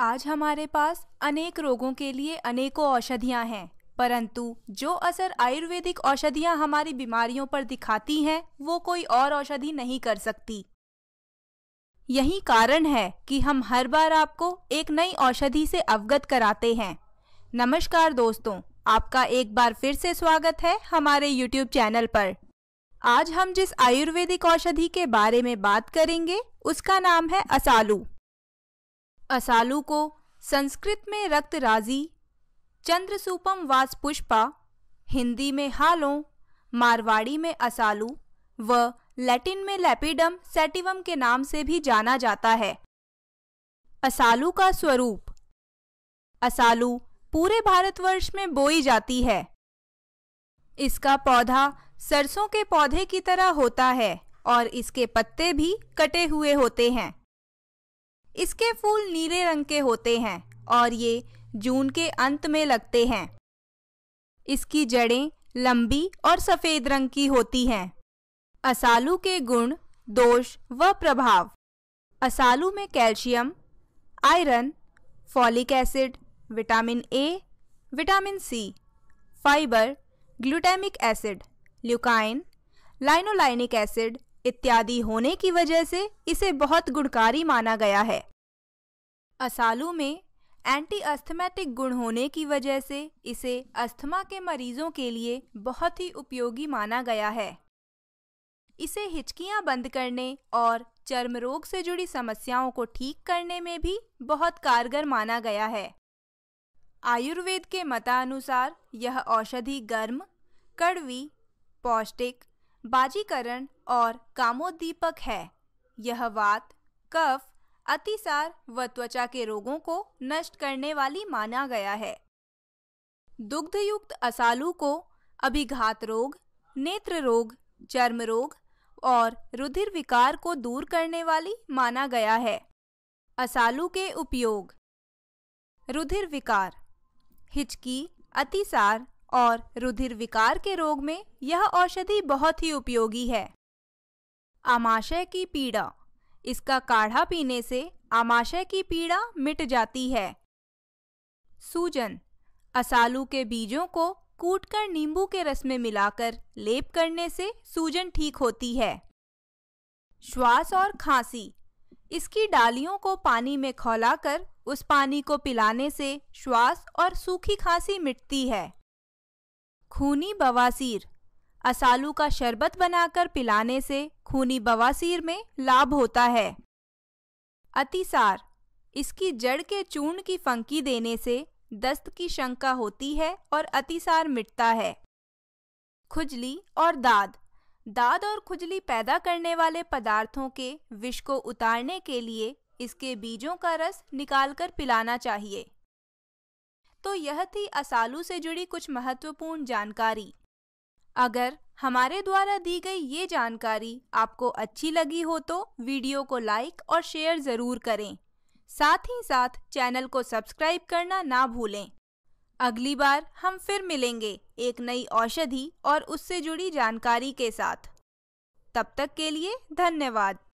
आज हमारे पास अनेक रोगों के लिए अनेकों औषधियाँ हैं परंतु जो असर आयुर्वेदिक औषधियाँ हमारी बीमारियों पर दिखाती हैं वो कोई और औषधि नहीं कर सकती यही कारण है कि हम हर बार आपको एक नई औषधि से अवगत कराते हैं नमस्कार दोस्तों आपका एक बार फिर से स्वागत है हमारे YouTube चैनल पर आज हम जिस आयुर्वेदिक औषधि के बारे में बात करेंगे उसका नाम है असालू असालू को संस्कृत में रक्तराजी चंद्रसूपम वासपुष्पा हिंदी में हालों मारवाड़ी में असालू व लैटिन में लैपिडम सेटिवम के नाम से भी जाना जाता है असालू का स्वरूप असालू पूरे भारतवर्ष में बोई जाती है इसका पौधा सरसों के पौधे की तरह होता है और इसके पत्ते भी कटे हुए होते हैं इसके फूल नीले रंग के होते हैं और ये जून के अंत में लगते हैं इसकी जड़ें लंबी और सफ़ेद रंग की होती हैं असालू के गुण दोष व प्रभाव असालू में calcium iron folic acid vitamin A vitamin C fibre glutamic acid leucine linolenic acid इत्यादि होने की वजह से इसे बहुत गुणकारी माना गया है असालू में एंटी अस्थमेटिक गुण होने की वजह से इसे अस्थमा के मरीजों के लिए बहुत ही उपयोगी माना गया है इसे हिचकियां बंद करने और चर्म रोग से जुड़ी समस्याओं को ठीक करने में भी बहुत कारगर माना गया है आयुर्वेद के मतानुसार यह औषधि गर्म कड़वी पौष्टिक बाजीकरण और कामोद्दीपक है यह वात कफ अतिसार व त्वचा के रोगों को नष्ट करने वाली माना गया है दुग्धयुक्त असालू को अभिघात रोग नेत्र रोग चर्म रोग और रुधिर विकार को दूर करने वाली माना गया है असालू के उपयोग रुधिर विकार हिचकी अतिसार और रुधिर विकार के रोग में यह औषधि बहुत ही उपयोगी है आमाशय की पीड़ा इसका काढ़ा पीने से आमाशय की पीड़ा मिट जाती है सूजन असालू के बीजों को कूटकर नींबू के रस में मिलाकर लेप करने से सूजन ठीक होती है श्वास और खांसी इसकी डालियों को पानी में खौलाकर उस पानी को पिलाने से श्वास और सूखी खांसी मिटती है खूनी बवासीर असालू का शरबत बनाकर पिलाने से खूनी बवासीर में लाभ होता है अतिसार इसकी जड़ के चूर्ण की फंकी देने से दस्त की शंका होती है और अतिसार मिटता है खुजली और दाद दाद और खुजली पैदा करने वाले पदार्थों के विष को उतारने के लिए इसके बीजों का रस निकालकर पिलाना चाहिए तो यह थी असालू से जुड़ी कुछ महत्वपूर्ण जानकारी अगर हमारे द्वारा दी गई ये जानकारी आपको अच्छी लगी हो तो वीडियो को लाइक और शेयर ज़रूर करें साथ ही साथ चैनल को सब्सक्राइब करना ना भूलें अगली बार हम फिर मिलेंगे एक नई औषधि और उससे जुड़ी जानकारी के साथ तब तक के लिए धन्यवाद